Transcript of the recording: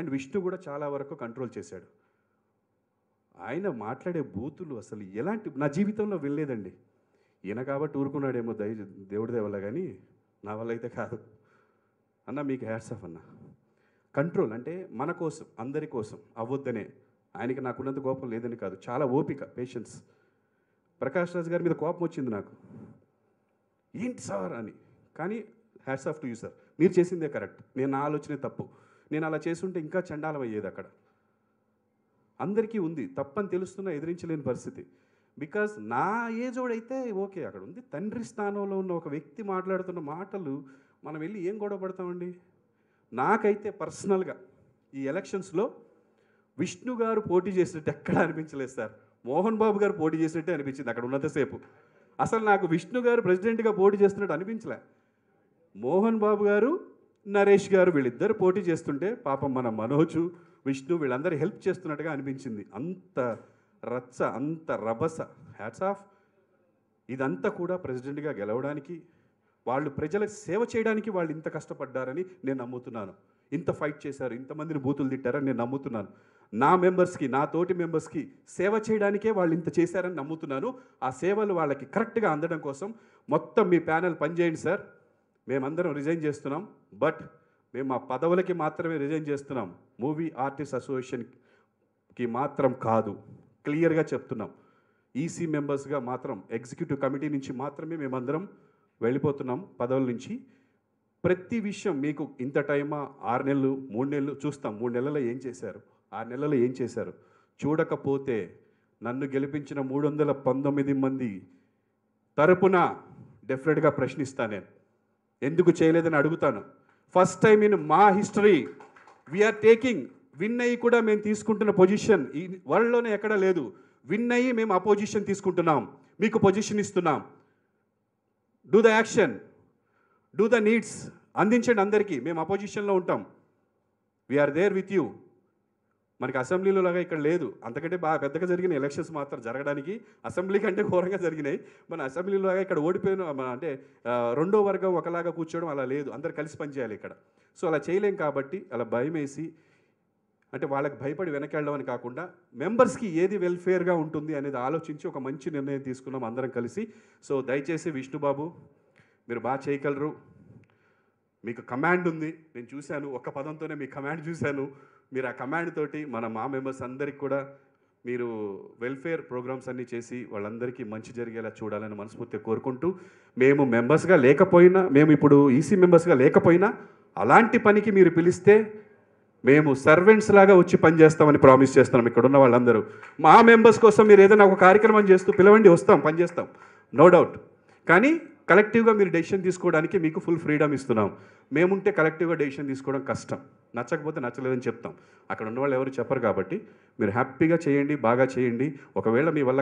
and Vishnu కూడా చాలా వరకు కంట్రోల్ చేశాడు ఆయన మాట్లాడే బూతులు అసలు ఎలాంటి నా జీవితంలో వెళ్ళలేదండి ఈయన కాబట్టి ఊరుకున్నాడేమో దయ దేవుడి దేవల్ల కానీ నా వల్ల అయితే కాదు అన్న మీకు హ్యాట్స్ ఆఫ్ అన్న కంట్రోల్ అంటే మన కోసం అందరి కోసం అవ్వద్దనే ఆయనకి నాకున్నంత కోపం లేదని కాదు చాలా ఓపిక పేషెన్స్ ప్రకాష్ రాజ్ గారి మీద కోపం వచ్చింది నాకు ఏంటి సార్ అని కానీ hats off to you sir మీరు చేసిందే కరెక్ట్ నేను నా ఆలోచనే తప్పు నేను అలా చేస్తుంటే ఇంకా చండాలం అయ్యేది అక్కడ అందరికీ ఉంది తప్పని తెలుస్తున్నా ఎదిరించలేని పరిస్థితి బికాజ్ నా ఏజోడైతే ఓకే అక్కడ ఉంది తండ్రి స్థానంలో ఉన్న ఒక వ్యక్తి మాట్లాడుతున్న మాటలు మనం వెళ్ళి ఏం గొడవ పడతామండి నాకైతే పర్సనల్గా ఈ ఎలక్షన్స్లో విష్ణు గారు పోటీ చేసినట్టు ఎక్కడ అనిపించలేదు సార్ మోహన్ బాబు గారు పోటీ చేసినట్టే అనిపించింది అక్కడ ఉన్నంతసేపు అసలు నాకు విష్ణు గారు ప్రెసిడెంట్గా పోటీ చేస్తున్నట్టు అనిపించలే మోహన్ బాబు గారు నరేష్ గారు వీళ్ళిద్దరు పోటీ చేస్తుంటే పాపం మన మనోజు విష్ణు వీళ్ళందరూ హెల్ప్ చేస్తున్నట్టుగా అనిపించింది అంత రచ్చ అంత రభస హ్యాట్స్ ఆఫ్ ఇదంతా కూడా ప్రెసిడెంట్గా గెలవడానికి వాళ్ళు ప్రజల సేవ చేయడానికి వాళ్ళు ఇంత కష్టపడ్డారని నేను నమ్ముతున్నాను ఇంత ఫైట్ చేశారు ఇంతమందిని బూతులు తిట్టారని నేను నమ్ముతున్నాను నా మెంబర్స్కి నా తోటి మెంబర్స్కి సేవ చేయడానికే వాళ్ళు ఇంత చేశారని నమ్ముతున్నాను ఆ సేవలు వాళ్ళకి కరెక్ట్గా అందడం కోసం మొత్తం మీ ప్యానల్ పనిచేయండి సార్ మేమందరం రిజైన్ చేస్తున్నాం బట్ మేము మా పదవులకి మాత్రమే రిజైన్ చేస్తున్నాం మూవీ ఆర్టిస్ట్ అసోసియేషన్కి మాత్రం కాదు క్లియర్గా చెప్తున్నాం ఈసీ e మెంబర్స్గా మాత్రం ఎగ్జిక్యూటివ్ కమిటీ నుంచి మాత్రమే మేమందరం వెళ్ళిపోతున్నాం పదవుల నుంచి ప్రతి విషయం మీకు ఇంత టైమా ఆరు నెలలు మూడు నెలలు చూస్తాం మూడు నెలల్లో ఏం చేశారు ఆరు నెలల్లో ఏం చేశారు చూడకపోతే నన్ను గెలిపించిన మూడు వందల పంతొమ్మిది మంది తరపున డెఫినెట్గా ప్రశ్నిస్తాను నేను ఎందుకు చేయలేదని అడుగుతాను ఫస్ట్ టైం ఇన్ మా హిస్టరీ వీఆర్ టేకింగ్ విన్ అయ్యి కూడా మేము తీసుకుంటున్న పొజిషన్ ఈ వరల్డ్లోనే ఎక్కడా లేదు విన్ అయ్యి మేము అపోజిషన్ తీసుకుంటున్నాం మీకు పొజిషన్ ఇస్తున్నాం do the action do the needs అందించండి అందరికీ మేము అపోజిషన్లో ఉంటాం వీఆర్ దేర్ విత్ యూ మనకి అసెంబ్లీలో లాగా ఇక్కడ లేదు అంతకంటే బాగా పెద్దగా జరిగిన ఎలక్షన్స్ మాత్రం జరగడానికి అసెంబ్లీ కంటే ఘోరంగా జరిగినాయి మన లాగా ఇక్కడ ఓడిపోయిన అంటే రెండో వర్గం ఒకలాగా కూర్చోవడం అలా లేదు అందరు కలిసి పనిచేయాలి ఇక్కడ సో అలా చేయలేం కాబట్టి అలా భయం అంటే వాళ్ళకి భయపడి వెనకెళ్ళమని కాకుండా మెంబర్స్కి ఏది వెల్ఫేర్గా ఉంటుంది అనేది ఆలోచించి ఒక మంచి నిర్ణయం తీసుకున్నాం అందరం కలిసి సో దయచేసి విష్ణుబాబు మీరు బాగా చేయగలరు మీకు కమాండ్ ఉంది నేను చూశాను ఒక్క పదంతోనే మీ కమాండ్ చూశాను మీరు ఆ కమాండ్ తోటి మన మా మెంబర్స్ అందరికి కూడా మీరు వెల్ఫేర్ ప్రోగ్రామ్స్ అన్నీ చేసి వాళ్ళందరికీ మంచి జరిగేలా చూడాలని మనస్ఫూర్తిగా కోరుకుంటూ మేము మెంబర్స్గా లేకపోయినా మేము ఇప్పుడు ఈసీ e మెంబర్స్గా లేకపోయినా అలాంటి పనికి మీరు పిలిస్తే మేము సర్వెంట్స్ లాగా వచ్చి పనిచేస్తామని ప్రామిస్ చేస్తున్నాం ఇక్కడ ఉన్న వాళ్ళందరూ మా మెంబర్స్ కోసం మీరు ఏదైనా ఒక కార్యక్రమం చేస్తూ పిలవండి వస్తాం పనిచేస్తాం నో డౌట్ కానీ కలెక్టివ్గా మీరు డెసిషన్ తీసుకోవడానికి మీకు ఫుల్ ఫ్రీడమ్ ఇస్తున్నాం మేముంటే కలెక్టివ్గా డెసిషన్ తీసుకోవడం కష్టం నచ్చకపోతే నచ్చలేదని చెప్తాం అక్కడ ఉన్న వాళ్ళు ఎవరు చెప్పరు కాబట్టి మీరు హ్యాపీగా చేయండి బాగా చేయండి ఒకవేళ మీ వల్ల